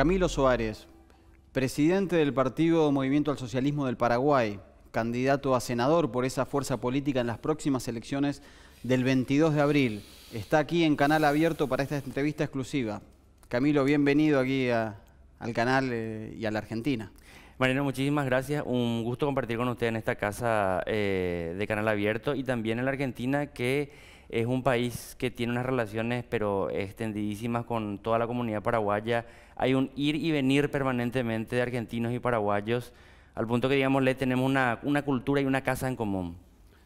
Camilo Soares, presidente del partido Movimiento al Socialismo del Paraguay, candidato a senador por esa fuerza política en las próximas elecciones del 22 de abril. Está aquí en Canal Abierto para esta entrevista exclusiva. Camilo, bienvenido aquí al canal eh, y a la Argentina. Marino, muchísimas gracias. Un gusto compartir con usted en esta casa eh, de Canal Abierto y también en la Argentina que es un país que tiene unas relaciones, pero extendidísimas con toda la comunidad paraguaya. Hay un ir y venir permanentemente de argentinos y paraguayos, al punto que, digamos, le tenemos una, cultura y una casa en común.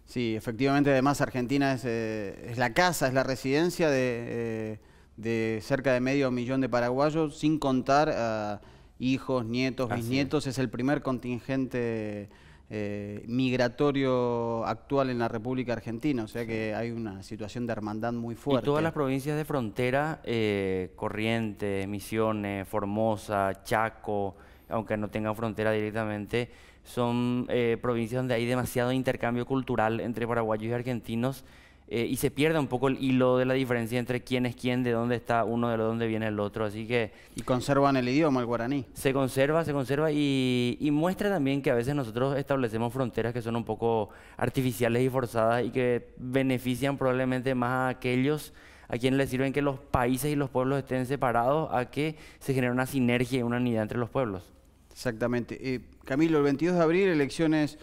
Sí, efectivamente, además Argentina es, eh, es la casa, es la residencia eh, de, cerca de medio millón de paraguayos, sin contar a hijos, nietos, bisnietos, es el primer contingente eh, migratorio actual en la República Argentina, o sea que hay una situación de hermandad muy fuerte. Y todas las provincias de frontera, eh, Corrientes, Misiones, Formosa, Chaco, aunque no tengan frontera directamente, son eh, provincias donde hay demasiado intercambio cultural entre paraguayos y argentinos eh, y se pierde un poco el hilo de la diferencia entre quién es quién, de dónde está uno, de dónde viene el otro. Así que. Y conservan el idioma, el guaraní. Se conserva, se conserva y, muestra también que a veces nosotros establecemos fronteras que son un poco artificiales y forzadas y que benefician probablemente más a aquellos a quienes les sirven que los países y los pueblos estén separados, a que se genere una sinergia y una unidad entre los pueblos. Exactamente. Eh, Camilo, el 22 de abril, elecciones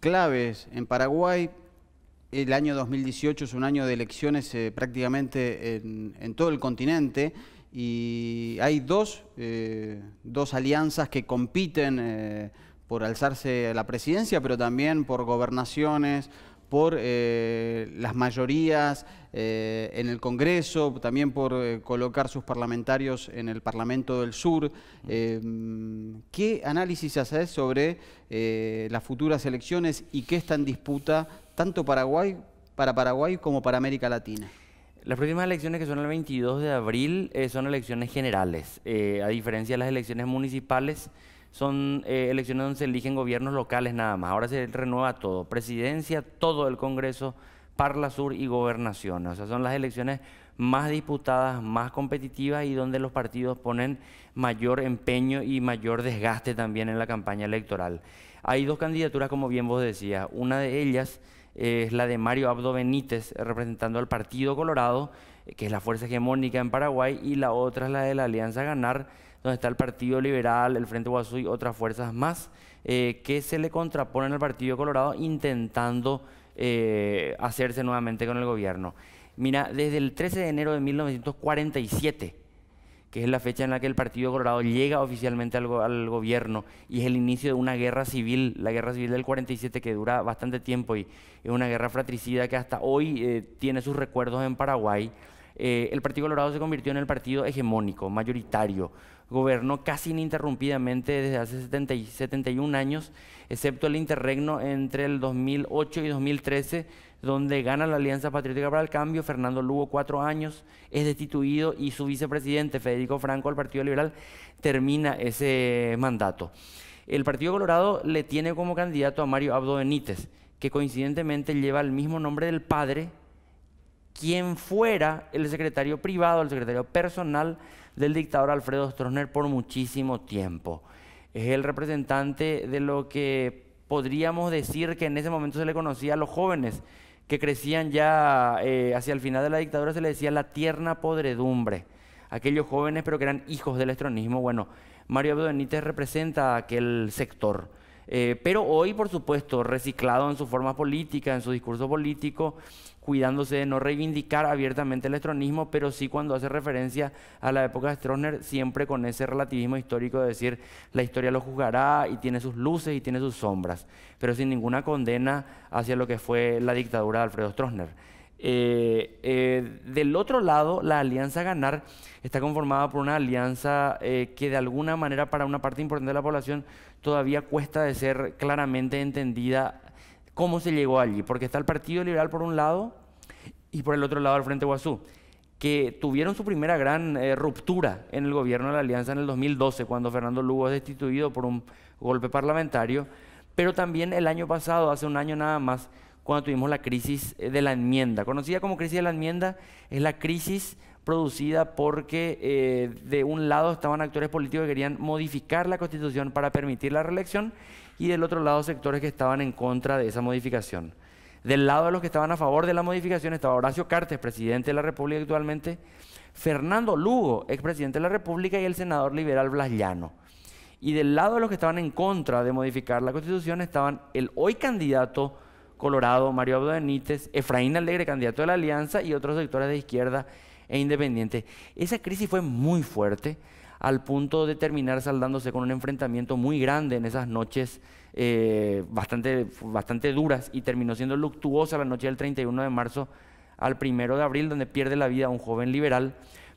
claves en Paraguay, el año 2018 es un año de elecciones eh, prácticamente en, todo el continente y hay dos, eh, alianzas que compiten eh, por alzarse a la presidencia, pero también por gobernaciones, por las mayorías en el Congreso, también por colocar sus parlamentarios en el Parlamento del Sur. ¿Qué análisis haces sobre las futuras elecciones y qué está en disputa tanto Paraguay, para Paraguay como para América Latina? Las próximas elecciones que son el 22 de abril eh, son elecciones generales. Eh, a diferencia de las elecciones municipales, son eh, elecciones donde se eligen gobiernos locales nada más. Ahora se renueva todo, presidencia, todo el Congreso, Parla Sur y gobernación. O sea, son las elecciones más disputadas, más competitivas y donde los partidos ponen mayor empeño y mayor desgaste también en la campaña electoral. Hay dos candidaturas, como bien vos decías. Una de ellas es la de Mario Abdo Benítez, representando al Partido Colorado, eh, que es la fuerza hegemónica en Paraguay, y la otra es la de la Alianza Ganar, donde está el Partido Liberal, el Frente Guasú y otras fuerzas más, eh, que se le contraponen al Partido Colorado intentando eh, hacerse nuevamente con el gobierno. Mira, desde el 13 de enero de 1947, que es la fecha en la que el Partido Colorado llega oficialmente al, gobierno y es el inicio de una guerra civil, la guerra civil del 47 que dura bastante tiempo y es una guerra fratricida que hasta hoy eh, tiene sus recuerdos en Paraguay. Eh, el Partido Colorado se convirtió en el partido hegemónico, mayoritario, gobernó casi ininterrumpidamente desde hace 71 años, excepto el interregno entre el 2008 y 2013 donde gana la Alianza Patriótica para el Cambio, Fernando Lugo cuatro años, es destituido y su vicepresidente, Federico Franco, del Partido Liberal, termina ese mandato. El Partido Colorado le tiene como candidato a Mario Abdo Benítez, que coincidentemente lleva el mismo nombre del padre, quien fuera el secretario privado, el secretario personal del dictador Alfredo Stroessner por muchísimo tiempo. Es el representante de lo que podríamos decir que en ese momento se le conocía a los jóvenes que crecían ya eh, hacia el final de la dictadura, se le decía la tierna podredumbre. Aquellos jóvenes, pero que eran hijos del estronismo. Bueno, Mario Benítez representa aquel sector. Eh, pero hoy, por supuesto, reciclado en su forma política, en su discurso político, cuidándose de no reivindicar abiertamente el estronismo, pero sí cuando hace referencia a la época de Stroessner, siempre con ese relativismo histórico de decir la historia lo juzgará y tiene sus luces y tiene sus sombras, pero sin ninguna condena hacia lo que fue la dictadura de Alfredo Stroessner. Eh, eh, del otro lado, la alianza Ganar está conformada por una alianza eh, que de alguna manera para una parte importante de la población todavía cuesta de ser claramente entendida cómo se llegó allí, porque está el Partido Liberal por un lado y por el otro lado el Frente Guazú, que tuvieron su primera gran ruptura en el gobierno de la alianza en el 2012, cuando Fernando Lugo es destituido por un golpe parlamentario, pero también el año pasado, hace un año nada más, cuando tuvimos la crisis eh, de la enmienda. Conocida como crisis de la enmienda, es la crisis producida porque eh, de un lado estaban actores políticos que querían modificar la constitución para permitir la reelección y del otro lado sectores que estaban en contra de esa modificación. Del lado de los que estaban a favor de la modificación estaba Horacio Cartes, presidente de la República actualmente, Fernando Lugo, expresidente de la República, y el senador liberal Blas Llano. Y del lado de los que estaban en contra de modificar la Constitución estaban el hoy candidato Colorado, Mario Abdo Benítez, Efraín Alegre, candidato de la Alianza, y otros sectores de izquierda e independiente. Esa crisis fue muy fuerte al punto de terminar saldándose con un enfrentamiento muy grande en esas noches eh, bastante, bastante duras y terminó siendo luctuosa la noche del 31 de marzo al 1 de abril, donde pierde la vida un joven liberal,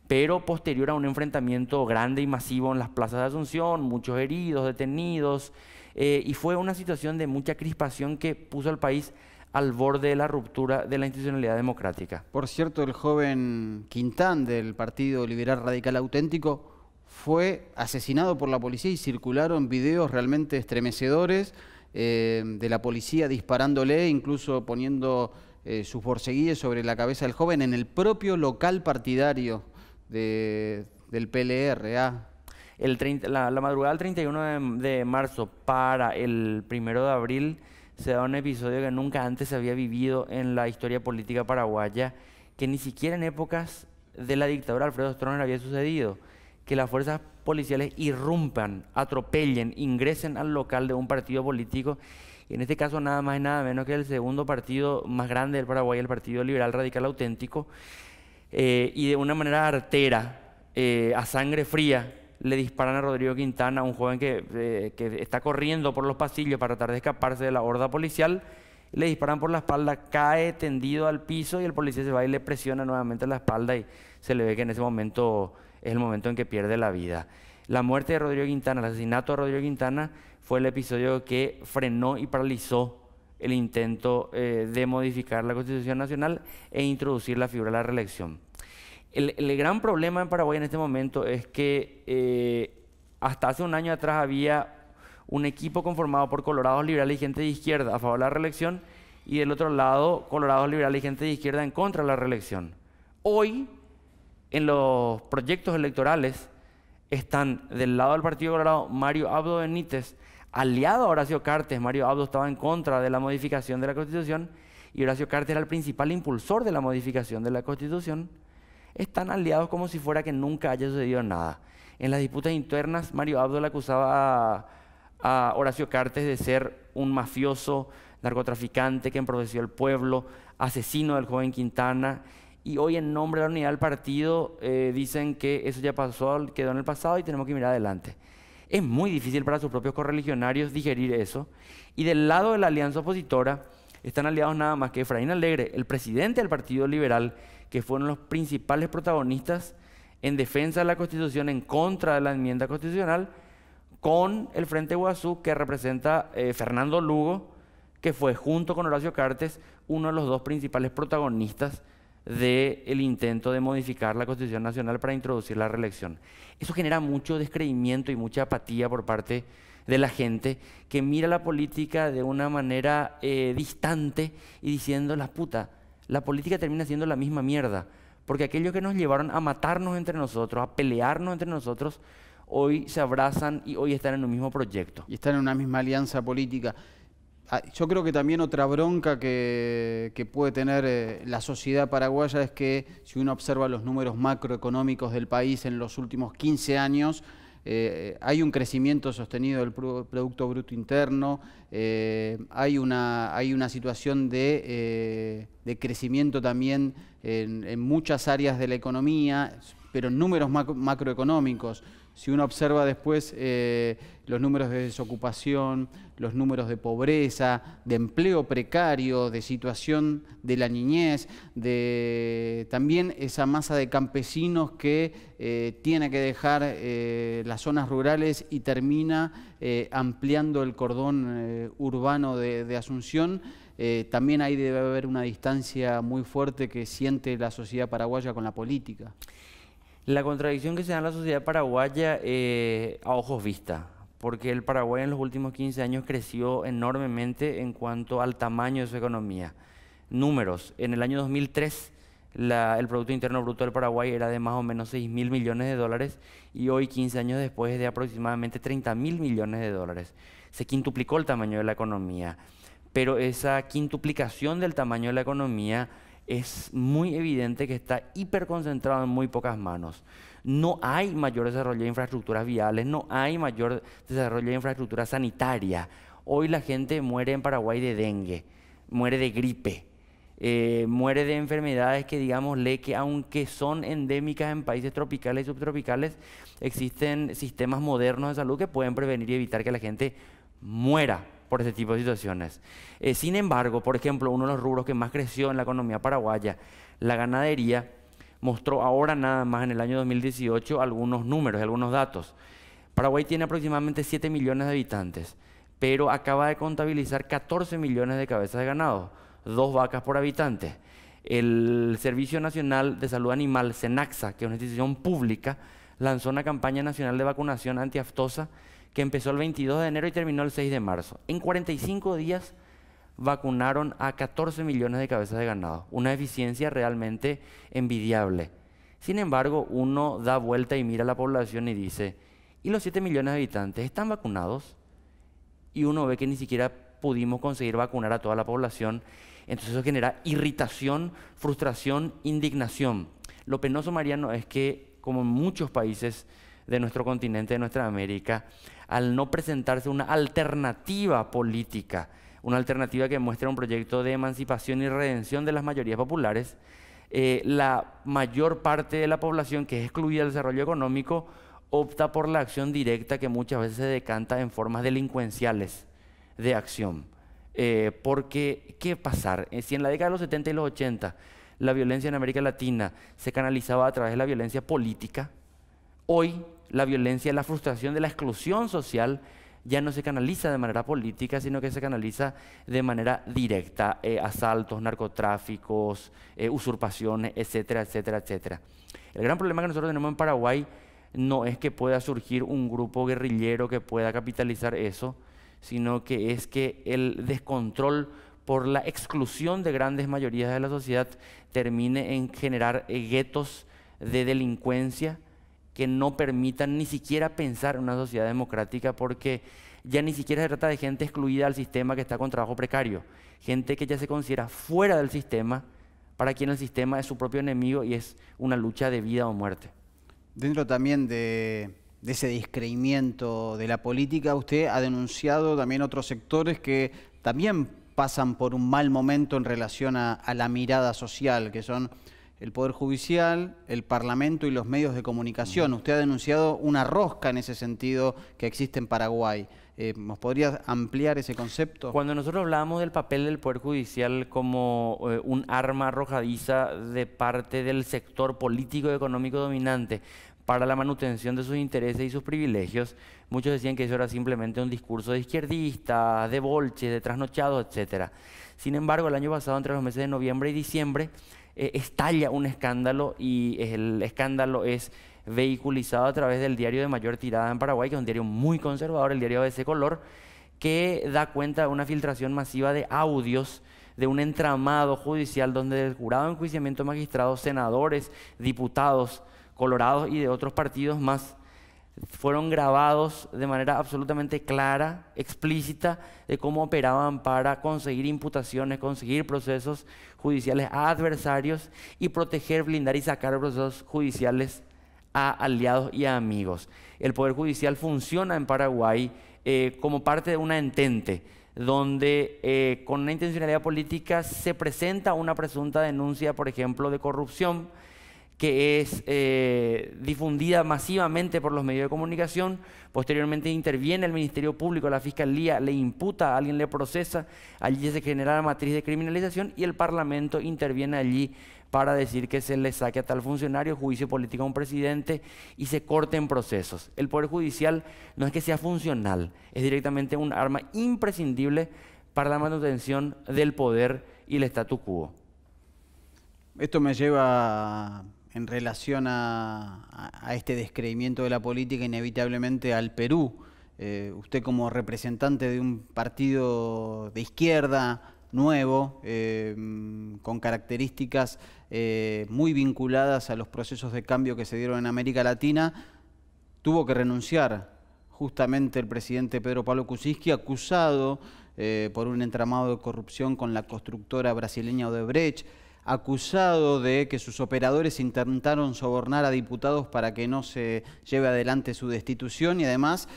pero posterior a un enfrentamiento grande y masivo en las plazas de Asunción, muchos heridos, detenidos, eh, y fue una situación de mucha crispación que puso al país al borde de la ruptura de la institucionalidad democrática. Por cierto, el joven Quintán del Partido Liberal Radical Auténtico fue asesinado por la policía y circularon videos realmente estremecedores eh, de la policía disparándole, incluso poniendo eh, sus borceguíes sobre la cabeza del joven en el propio local partidario del PLRA. ¿ah? la, madrugada del 31 de, marzo para el 1 de abril se da un episodio que nunca antes se había vivido en la historia política paraguaya, que ni siquiera en épocas de la dictadura de Alfredo Stroessner había sucedido, que las fuerzas policiales irrumpan, atropellen, ingresen al local de un partido político, y en este caso nada más y nada menos que el segundo partido más grande del Paraguay, el Partido Liberal Radical Auténtico, eh, y de una manera artera, eh, a sangre fría, le disparan a Rodrigo Quintana, un joven que, eh, que está corriendo por los pasillos para tratar de escaparse de la horda policial. Le disparan por la espalda, cae tendido al piso y el policía se va y le presiona nuevamente la espalda y se le ve que en ese momento es el momento en que pierde la vida. La muerte de Rodrigo Quintana, el asesinato de Rodrigo Quintana, fue el episodio que frenó y paralizó el intento eh, de modificar la Constitución Nacional e introducir la figura de la reelección. El, gran problema en Paraguay en este momento es que eh, hasta hace un año atrás había un equipo conformado por colorados liberales y gente de izquierda a favor de la reelección y del otro lado colorados liberales y gente de izquierda en contra de la reelección. Hoy, en los proyectos electorales, están del lado del Partido Colorado Mario Abdo Benítez, aliado a Horacio Cartes. Mario Abdo estaba en contra de la modificación de la Constitución y Horacio Cartes era el principal impulsor de la modificación de la Constitución están aliados como si fuera que nunca haya sucedido nada. En las disputas internas, Mario Abdo acusaba a, Horacio Cartes de ser un mafioso, narcotraficante que emproveció el pueblo, asesino del joven Quintana. Y hoy en nombre de la unidad del partido eh, dicen que eso ya pasó, quedó en el pasado y tenemos que mirar adelante. Es muy difícil para sus propios correligionarios digerir eso. Y del lado de la alianza opositora, están aliados nada más que Efraín Alegre, el presidente del Partido Liberal, que fueron los principales protagonistas en defensa de la Constitución, en contra de la enmienda constitucional, con el Frente Guazú, que representa eh, Fernando Lugo, que fue junto con Horacio Cartes uno de los dos principales protagonistas del intento de modificar la Constitución Nacional para introducir la reelección. Eso genera mucho descreimiento y mucha apatía por parte de la gente que mira la política de una manera eh, distante y diciendo, la puta, la política termina siendo la misma mierda. Porque aquello que nos llevaron a matarnos entre nosotros, a pelearnos entre nosotros, hoy se abrazan y hoy están en un mismo proyecto. Y están en una misma alianza política. Ah, yo creo que también otra bronca que, que puede tener eh, la sociedad paraguaya es que si uno observa los números macroeconómicos del país en los últimos 15 años, eh, eh, hay un crecimiento sostenido del Producto Bruto Interno, eh, hay, una, hay una situación de, crecimiento también en, muchas áreas de la economía, pero en números macroeconómicos. Si uno observa después eh, los números de desocupación, los números de pobreza, de empleo precario, de situación de la niñez, de también esa masa de campesinos que eh, tiene que dejar eh, las zonas rurales y termina ampliando el cordón urbano de, de Asunción. también ahí debe haber una distancia muy fuerte que siente la sociedad paraguaya con la política. La contradicción que se da en la sociedad paraguaya eh, a ojos vistas, porque el Paraguay en los últimos 15 años creció enormemente en cuanto al tamaño de su economía. Números, en el año 2003 el Producto Interno Bruto del Paraguay era de más o menos 6 mil millones de dólares y hoy, 15 años después, es de aproximadamente 30 mil millones de dólares. Se quintuplicó el tamaño de la economía, pero esa quintuplicación del tamaño de la economía es muy evidente que está hiperconcentrado en muy pocas manos. No hay mayor desarrollo de infraestructuras viales, no hay mayor desarrollo de infraestructura sanitaria. Hoy la gente muere en Paraguay de dengue, muere de gripe, eh, muere de enfermedades que, digámosle, que aunque son endémicas en países tropicales y subtropicales, existen sistemas modernos de salud que pueden prevenir y evitar que la gente muera por este tipo de situaciones. Eh, sin embargo, por ejemplo, uno de los rubros que más creció en la economía paraguaya, la ganadería, mostró ahora nada más en el año 2018 algunos números, algunos datos. Paraguay tiene aproximadamente 7 millones de habitantes, pero acaba de contabilizar 14 millones de cabezas de ganado, dos vacas por habitante. El Servicio Nacional de Salud Animal, SENAXA, que es una institución pública, lanzó una campaña nacional de vacunación antiaftosa que empezó el 22 de enero y terminó el 6 de marzo. En 45 días vacunaron a 14 millones de cabezas de ganado, una eficiencia realmente envidiable. Sin embargo, uno da vuelta y mira a la población y dice, ¿y los 7 millones de habitantes están vacunados? Y uno ve que ni siquiera pudimos conseguir vacunar a toda la población. Entonces eso genera irritación, frustración, indignación. Lo penoso, Mariano, es que como en muchos países de nuestro continente, de nuestra América, al no presentarse una alternativa política, una alternativa que muestra un proyecto de emancipación y redención de las mayorías populares, eh, la mayor parte de la población que es excluida del desarrollo económico opta por la acción directa que muchas veces se decanta en formas delincuenciales de acción. Eh, porque, ¿qué pasar? Eh, si en la década de los 70 y los 80 la violencia en América Latina se canalizaba a través de la violencia política, hoy la violencia, la frustración de la exclusión social ya no se canaliza de manera política, sino que se canaliza de manera directa, eh, asaltos, narcotráficos, eh, usurpaciones, etcétera, etcétera, etcétera. El gran problema que nosotros tenemos en Paraguay no es que pueda surgir un grupo guerrillero que pueda capitalizar eso, sino que es que el descontrol por la exclusión de grandes mayorías de la sociedad termine en generar eh, guetos de delincuencia, que no permitan ni siquiera pensar en una sociedad democrática porque ya ni siquiera se trata de gente excluida al sistema que está con trabajo precario, gente que ya se considera fuera del sistema, para quien el sistema es su propio enemigo y es una lucha de vida o muerte. Dentro también de, ese discreimiento de la política, usted ha denunciado también otros sectores que también pasan por un mal momento en relación a la mirada social, que son el Poder Judicial, el Parlamento y los medios de comunicación. Usted ha denunciado una rosca en ese sentido que existe en Paraguay. Eh, ¿Nos podría ampliar ese concepto? Cuando nosotros hablábamos del papel del Poder Judicial como eh, un arma arrojadiza de parte del sector político y económico dominante para la manutención de sus intereses y sus privilegios, muchos decían que eso era simplemente un discurso de izquierdista, de bolche, de trasnochado, etc. Sin embargo, el año pasado, entre los meses de noviembre y diciembre, eh, estalla un escándalo y el escándalo es vehiculizado a través del diario de mayor tirada en Paraguay, que es un diario muy conservador, el diario ese Color, que da cuenta de una filtración masiva de audios de un entramado judicial donde el jurado de enjuiciamiento magistrados, senadores, diputados, colorados y de otros partidos más fueron grabados de manera absolutamente clara, explícita, de cómo operaban para conseguir imputaciones, conseguir procesos judiciales a adversarios y proteger, blindar y sacar procesos judiciales a aliados y a amigos. El Poder Judicial funciona en Paraguay eh, como parte de una entente donde eh, con una intencionalidad política se presenta una presunta denuncia, por ejemplo, de corrupción que es eh, difundida masivamente por los medios de comunicación, posteriormente interviene el Ministerio Público, la Fiscalía le imputa, alguien le procesa, allí se genera la matriz de criminalización y el Parlamento interviene allí para decir que se le saque a tal funcionario juicio político a un presidente y se corten procesos. El Poder Judicial no es que sea funcional, es directamente un arma imprescindible para la manutención del poder y el statu quo. Esto me lleva en relación a, este descreimiento de la política inevitablemente al Perú. Eh, usted como representante de un partido de izquierda nuevo, eh, con características eh, muy vinculadas a los procesos de cambio que se dieron en América Latina, tuvo que renunciar justamente el presidente Pedro Pablo Kuczynski, acusado por un entramado de corrupción con la constructora brasileña Odebrecht acusado de que sus operadores intentaron sobornar a diputados para que no se lleve adelante su destitución y además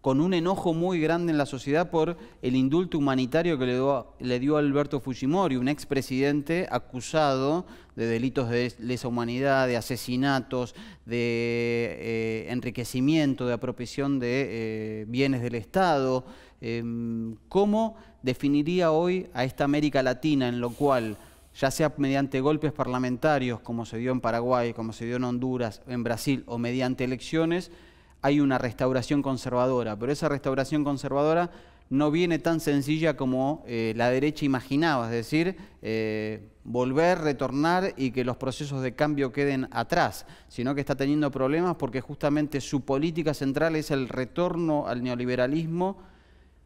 con un enojo muy grande en la sociedad por el indulto humanitario que le dio, le dio Alberto Fujimori, un expresidente acusado de delitos de lesa humanidad, de asesinatos, de eh, enriquecimiento, de apropiación de eh, bienes del Estado. Em, ¿Cómo definiría hoy a esta América Latina en lo cual ya sea mediante golpes parlamentarios, como se dio en Paraguay, como se dio en Honduras, en Brasil, o mediante elecciones, hay una restauración conservadora, pero esa restauración conservadora no viene tan sencilla como eh, la derecha imaginaba, es decir, eh, volver, retornar y que los procesos de cambio queden atrás, sino que está teniendo problemas porque justamente su política central es el retorno al neoliberalismo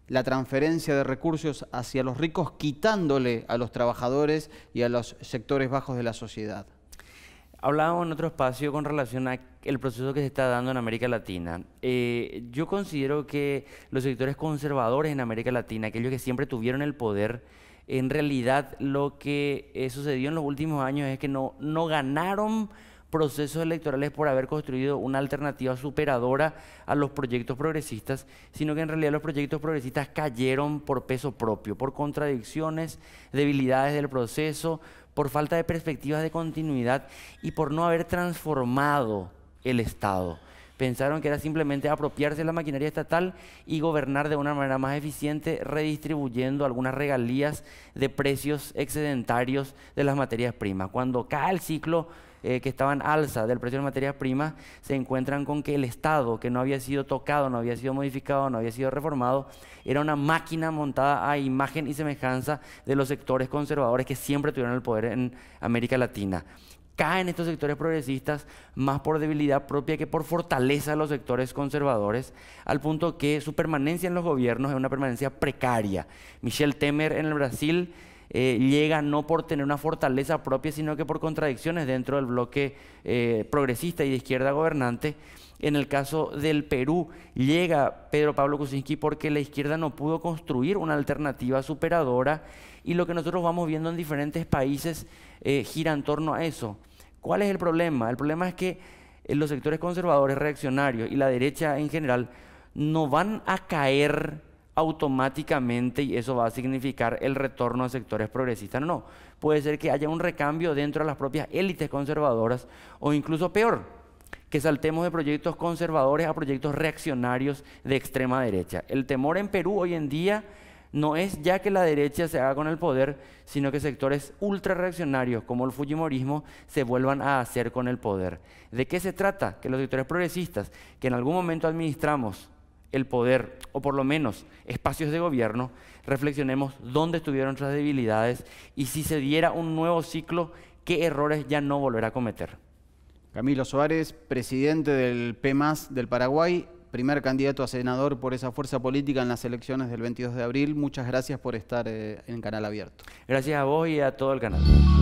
la transferencia de recursos hacia los ricos, quitándole a los trabajadores y a los sectores bajos de la sociedad. Hablábamos en otro espacio con relación al proceso que se está dando en América Latina. Eh, yo considero que los sectores conservadores en América Latina, aquellos que siempre tuvieron el poder, en realidad lo que eh, sucedió en los últimos años es que no, no ganaron procesos electorales por haber construido una alternativa superadora a los proyectos progresistas, sino que en realidad los proyectos progresistas cayeron por peso propio, por contradicciones, debilidades del proceso, por falta de perspectivas de continuidad y por no haber transformado el Estado. Pensaron que era simplemente apropiarse de la maquinaria estatal y gobernar de una manera más eficiente, redistribuyendo algunas regalías de precios excedentarios de las materias primas. Cuando cae el ciclo eh, que estaban alza del precio de materias primas, se encuentran con que el Estado, que no había sido tocado, no había sido modificado, no había sido reformado, era una máquina montada a imagen y semejanza de los sectores conservadores que siempre tuvieron el poder en América Latina caen estos sectores progresistas más por debilidad propia que por fortaleza de los sectores conservadores, al punto que su permanencia en los gobiernos es una permanencia precaria. Michel Temer en el Brasil eh, llega no por tener una fortaleza propia, sino que por contradicciones dentro del bloque eh, progresista y de izquierda gobernante. En el caso del Perú, llega Pedro Pablo Kuczynski porque la izquierda no pudo construir una alternativa superadora y lo que nosotros vamos viendo en diferentes países eh, gira en torno a eso. ¿Cuál es el problema? El problema es que los sectores conservadores, reaccionarios y la derecha en general no van a caer automáticamente y eso va a significar el retorno a sectores progresistas. No, puede ser que haya un recambio dentro de las propias élites conservadoras o incluso peor, que saltemos de proyectos conservadores a proyectos reaccionarios de extrema derecha. El temor en Perú hoy en día no es ya que la derecha se haga con el poder, sino que sectores ultra reaccionarios como el Fujimorismo se vuelvan a hacer con el poder. ¿De qué se trata? Que los sectores progresistas, que en algún momento administramos el poder, o por lo menos espacios de gobierno, reflexionemos dónde estuvieron nuestras debilidades y si se diera un nuevo ciclo, qué errores ya no volverá a cometer. Camilo Suárez, presidente del PMAS del Paraguay, primer candidato a senador por esa fuerza política en las elecciones del 22 de abril. Muchas gracias por estar eh, en Canal Abierto. Gracias a vos y a todo el canal.